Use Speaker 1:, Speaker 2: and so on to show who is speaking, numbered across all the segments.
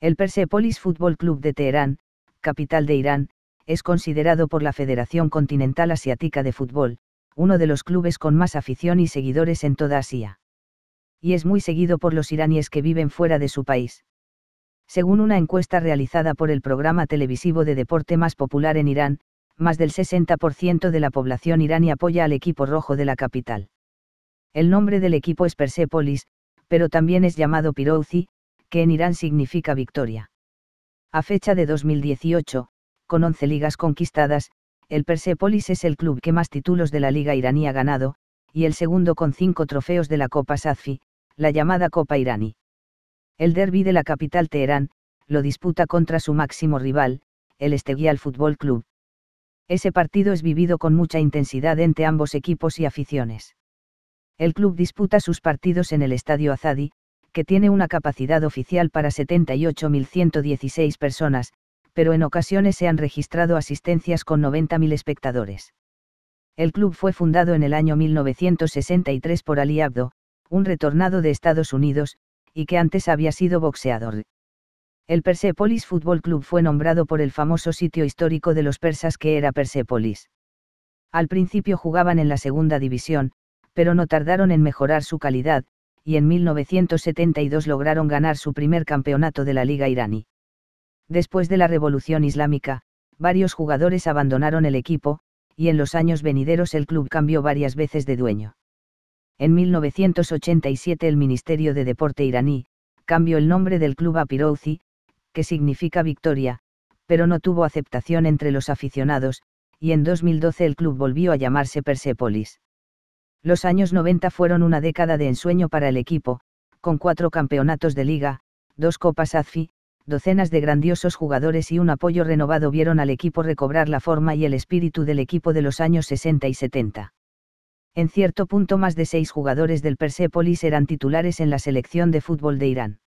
Speaker 1: El Persepolis Fútbol Club de Teherán, capital de Irán, es considerado por la Federación Continental Asiática de Fútbol, uno de los clubes con más afición y seguidores en toda Asia y es muy seguido por los iraníes que viven fuera de su país. Según una encuesta realizada por el programa televisivo de deporte más popular en Irán, más del 60% de la población iraní apoya al equipo rojo de la capital. El nombre del equipo es Persepolis, pero también es llamado Pirouzi, que en Irán significa victoria. A fecha de 2018, con 11 ligas conquistadas, el Persepolis es el club que más títulos de la liga iraní ha ganado, y el segundo con cinco trofeos de la Copa Safi la llamada Copa Irani. El derby de la capital Teherán, lo disputa contra su máximo rival, el Esteghlal Fútbol Club. Ese partido es vivido con mucha intensidad entre ambos equipos y aficiones. El club disputa sus partidos en el Estadio Azadi, que tiene una capacidad oficial para 78.116 personas, pero en ocasiones se han registrado asistencias con 90.000 espectadores. El club fue fundado en el año 1963 por Ali Abdo, un retornado de Estados Unidos, y que antes había sido boxeador. El Persepolis Football Club fue nombrado por el famoso sitio histórico de los persas que era Persepolis. Al principio jugaban en la segunda división, pero no tardaron en mejorar su calidad, y en 1972 lograron ganar su primer campeonato de la Liga iraní. Después de la Revolución Islámica, varios jugadores abandonaron el equipo, y en los años venideros el club cambió varias veces de dueño. En 1987 el Ministerio de Deporte iraní cambió el nombre del club a Pirouzi, que significa victoria, pero no tuvo aceptación entre los aficionados, y en 2012 el club volvió a llamarse Persepolis. Los años 90 fueron una década de ensueño para el equipo, con cuatro campeonatos de liga, dos copas Azfi, docenas de grandiosos jugadores y un apoyo renovado vieron al equipo recobrar la forma y el espíritu del equipo de los años 60 y 70 en cierto punto más de seis jugadores del Persepolis eran titulares en la selección de fútbol de Irán.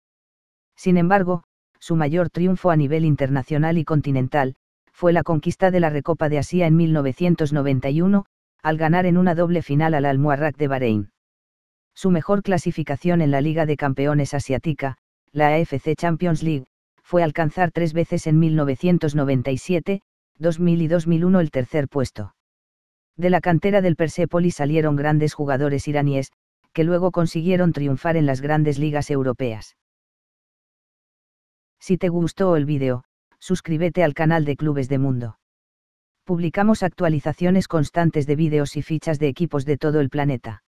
Speaker 1: Sin embargo, su mayor triunfo a nivel internacional y continental, fue la conquista de la Recopa de Asia en 1991, al ganar en una doble final al al de Bahrein. Su mejor clasificación en la Liga de Campeones Asiática, la AFC Champions League, fue alcanzar tres veces en 1997, 2000 y 2001 el tercer puesto. De la cantera del Persepolis salieron grandes jugadores iraníes, que luego consiguieron triunfar en las grandes ligas europeas. Si te gustó el vídeo, suscríbete al canal de Clubes de Mundo. Publicamos actualizaciones constantes de vídeos y fichas de equipos de todo el planeta.